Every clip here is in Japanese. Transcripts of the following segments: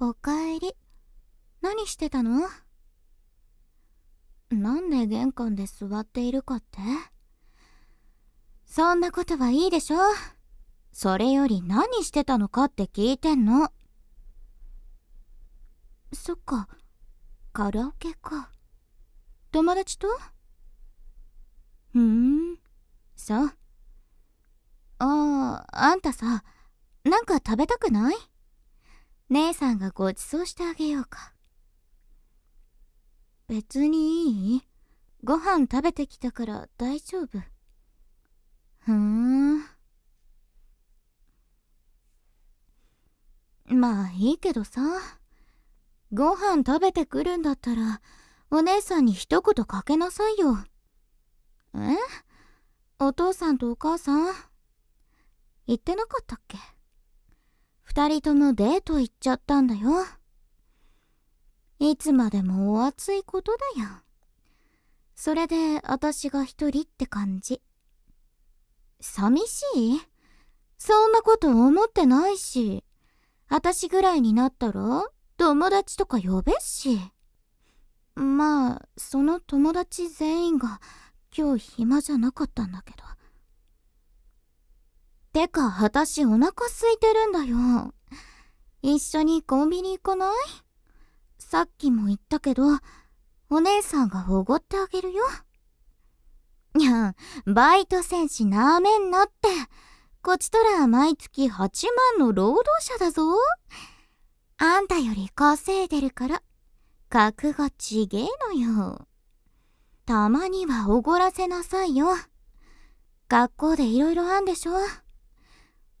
おかえり。何してたのなんで玄関で座っているかってそんなことはいいでしょそれより何してたのかって聞いてんの。そっか、カラオケか。友達とふーん、そう。ああ、あんたさ、なんか食べたくない姉さんがご馳走してあげようか。別にいいご飯食べてきたから大丈夫。ふーん。まあいいけどさ。ご飯食べてくるんだったら、お姉さんに一言かけなさいよ。えお父さんとお母さん言ってなかったっけ人ともデート行っちゃったんだよ。いつまでもお熱いことだよ。それで私が一人って感じ。寂しいそんなこと思ってないし。私ぐらいになったら友達とか呼べっし。まあ、その友達全員が今日暇じゃなかったんだけど。てか、私お腹空いてるんだよ。一緒にコンビニ行かないさっきも言ったけど、お姉さんがおごってあげるよ。にゃん、バイト戦士なめんなって。こっちとら毎月8万の労働者だぞ。あんたより稼いでるから、格がちげえのよ。たまにはおごらせなさいよ。学校でいろいろあんでしょ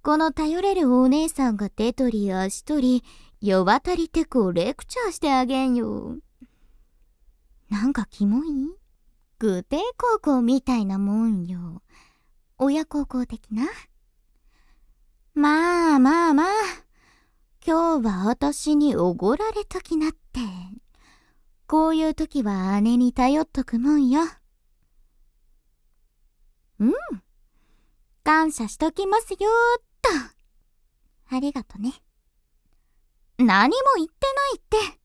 この頼れるお姉さんが手取り足取り、世渡りテクをレクチャーしてあげんよ。なんかキモい具体高校みたいなもんよ。親孝行的な。まあまあまあ。今日は私におごられときなって。こういう時は姉に頼っとくもんよ。うん。感謝しときますよーっありがとね。何も言ってないって。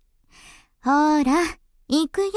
ほーら、行くよ。